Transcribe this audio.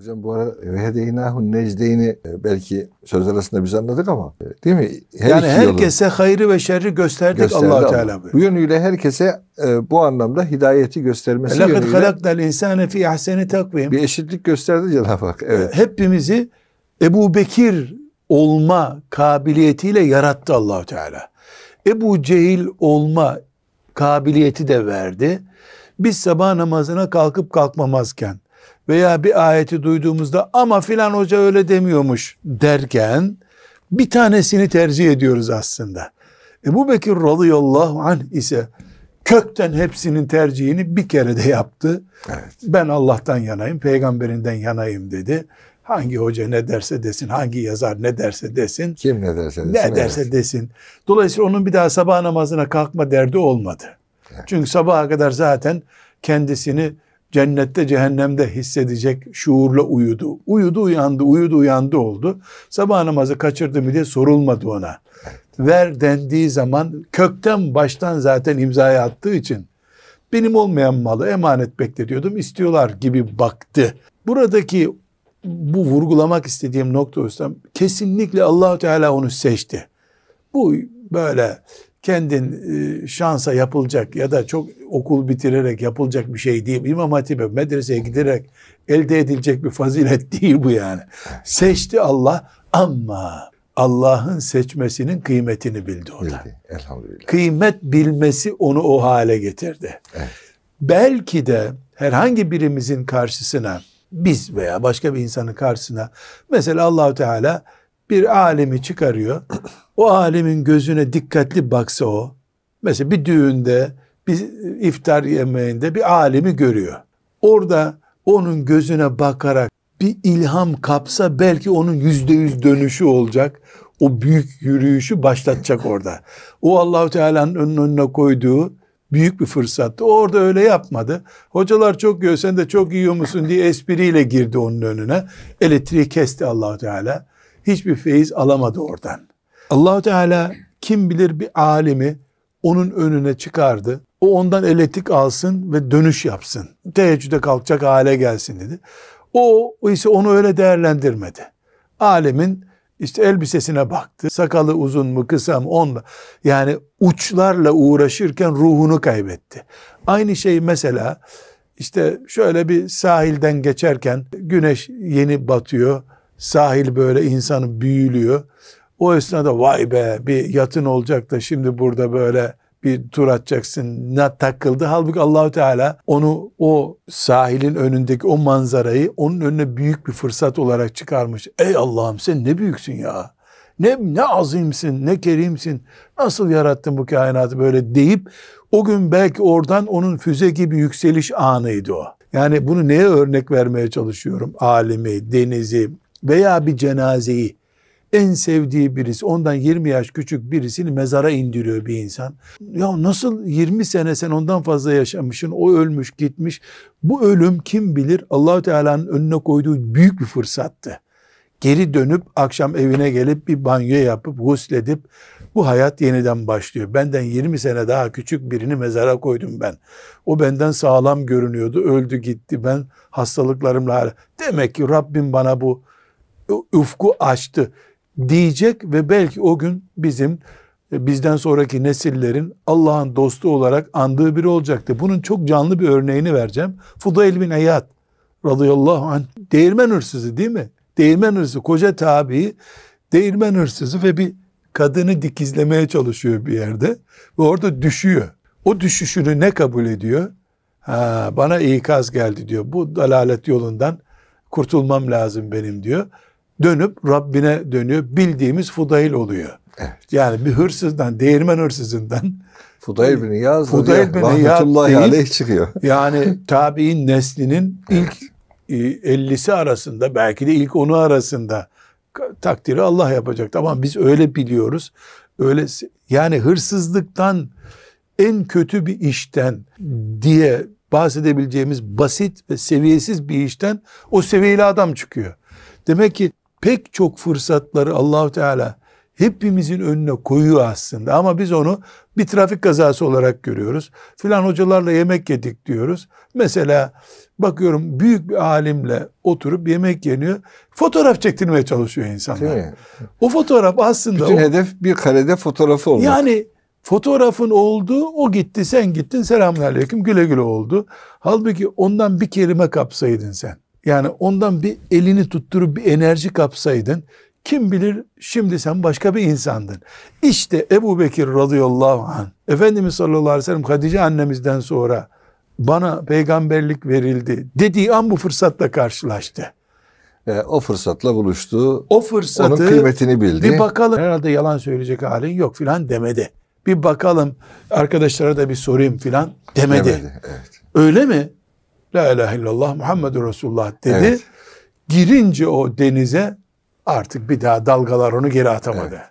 Hocam bu arada vehedeynâhu necdeyni e, belki söz arasında biz anladık ama e, değil mi? Her yani herkese yolu, hayrı ve şerri gösterdik, gösterdik allah Teala Bu yönüyle herkese e, bu anlamda hidayeti göstermesi Lekad yönüyle. لَقَدْ خَلَقْنَا الْاِنْسَانَ فِي takvim. Bir eşitlik gösterdi Cenab-ı Hak. Evet. Hepimizi Ebu Bekir olma kabiliyetiyle yarattı allah Teala. Ebu Cehil olma kabiliyeti de verdi. Biz sabah namazına kalkıp kalkmamazken veya bir ayeti duyduğumuzda ama filan hoca öyle demiyormuş derken bir tanesini tercih ediyoruz aslında. Ebu Bekir radıyallahu anh ise kökten hepsinin tercihini bir kere de yaptı. Evet. Ben Allah'tan yanayım, peygamberinden yanayım dedi. Hangi hoca ne derse desin, hangi yazar ne derse desin. Kim ne derse desin. Ne evet. derse desin. Dolayısıyla onun bir daha sabah namazına kalkma derdi olmadı. Evet. Çünkü sabaha kadar zaten kendisini cennette cehennemde hissedecek şuurla uyudu. Uyudu uyandı, uyudu uyandı oldu. Sabah namazı kaçırdı mı diye sorulmadı ona. Evet. Ver dendiği zaman kökten baştan zaten imzaya attığı için benim olmayan malı emanet bekletiyordum istiyorlar gibi baktı. Buradaki bu vurgulamak istediğim nokta ustam kesinlikle Allahu Teala onu seçti. Bu böyle kendin e, şansa yapılacak ya da çok okul bitirerek yapılacak bir şey değil. İmam Hatip'e medreseye giderek elde edilecek bir fazilet değil bu yani. Seçti Allah ama Allah'ın seçmesinin kıymetini bildi o da Kıymet bilmesi onu o hale getirdi. Evet. Belki de herhangi birimizin karşısına biz veya başka bir insanın karşısına mesela Allahu Teala bir alimi çıkarıyor. O alimin gözüne dikkatli baksa o. Mesela bir düğünde, bir iftar yemeğinde bir alimi görüyor. Orada onun gözüne bakarak bir ilham kapsa belki onun yüzde yüz dönüşü olacak. O büyük yürüyüşü başlatacak orada. O Allahu Teala'nın önüne, önüne koyduğu büyük bir fırsattı. O orada öyle yapmadı. Hocalar çok yiyor sen de çok yiyor musun diye espriyle girdi onun önüne. Elektriği kesti Allahu Teala hiçbir feyiz alamadı oradan. Allahu Teala kim bilir bir alimi onun önüne çıkardı. O ondan elektrik alsın ve dönüş yapsın. Teheccüde kalkacak hale gelsin dedi. O ise onu öyle değerlendirmedi. Alemin işte elbisesine baktı. Sakalı uzun mu kısa mı onunla. Yani uçlarla uğraşırken ruhunu kaybetti. Aynı şey mesela işte şöyle bir sahilden geçerken güneş yeni batıyor. Sahil böyle insanı büyülüyor. O esnada vay be bir yatın olacak da şimdi burada böyle bir tur atacaksın ne takıldı. Halbuki Allahü Teala onu o sahilin önündeki o manzarayı onun önüne büyük bir fırsat olarak çıkarmış. Ey Allah'ım sen ne büyüksün ya. Ne, ne azimsin, ne kerimsin. Nasıl yarattın bu kainatı böyle deyip o gün belki oradan onun füze gibi yükseliş anıydı o. Yani bunu neye örnek vermeye çalışıyorum? Alimi, denizi, veya bir cenazeyi en sevdiği birisi ondan 20 yaş küçük birisini mezara indiriyor bir insan. Ya nasıl 20 sene sen ondan fazla yaşamışsın o ölmüş gitmiş. Bu ölüm kim bilir Allah Teala'nın önüne koyduğu büyük bir fırsattı. Geri dönüp akşam evine gelip bir banyo yapıp husledip bu hayat yeniden başlıyor. Benden 20 sene daha küçük birini mezara koydum ben. O benden sağlam görünüyordu öldü gitti ben hastalıklarımla hala. Demek ki Rabbim bana bu ufku açtı diyecek ve belki o gün bizim e, bizden sonraki nesillerin Allah'ın dostu olarak andığı biri olacaktı. Bunun çok canlı bir örneğini vereceğim. Fudayl bin Eyyad radıyallahu anh değirmen hırsızı değil mi? Değirmen hırsızı koca tabi değirmen hırsızı ve bir kadını dikizlemeye çalışıyor bir yerde ve orada düşüyor. O düşüşünü ne kabul ediyor? Ha, bana ikaz geldi diyor. Bu dalalet yolundan kurtulmam lazım benim diyor dönüp Rabbine dönüyor. Bildiğimiz fudayl oluyor. Evet. Yani bir hırsızdan, değirmen hırsızından Fudayl bin Yaz Fudayl bin rahmetullahi değil, aleyh çıkıyor. Yani tabi'in neslinin ilk e, ellisi arasında belki de ilk onu arasında takdiri Allah yapacak. Ama biz öyle biliyoruz. Öyle yani hırsızlıktan en kötü bir işten diye bahsedebileceğimiz basit ve seviyesiz bir işten o seviyeli adam çıkıyor. Demek ki pek çok fırsatları Allahu Teala hepimizin önüne koyuyor aslında ama biz onu bir trafik kazası olarak görüyoruz. Filan hocalarla yemek yedik diyoruz. Mesela bakıyorum büyük bir alimle oturup yemek yeniyor. Fotoğraf çektirmeye çalışıyor insanlar. O fotoğraf aslında... Bütün o, hedef bir karede fotoğrafı olmak. Yani fotoğrafın oldu, o gitti, sen gittin, selamünaleyküm, güle güle oldu. Halbuki ondan bir kelime kapsaydın sen. Yani ondan bir elini tutturup bir enerji kapsaydın kim bilir şimdi sen başka bir insandın. İşte Ebu Bekir radıyallahu anh Efendimiz sallallahu aleyhi ve sellem Hatice annemizden sonra bana peygamberlik verildi dediği an bu fırsatla karşılaştı. E, o fırsatla buluştu. O fırsatı onun kıymetini bildi. Bir bakalım herhalde yalan söyleyecek halin yok filan demedi. Bir bakalım arkadaşlara da bir sorayım filan demedi. demedi evet. Öyle mi? La ilahe illallah Muhammedur Resulullah dedi. Evet. Girince o denize artık bir daha dalgalar onu geri atamadı. Evet.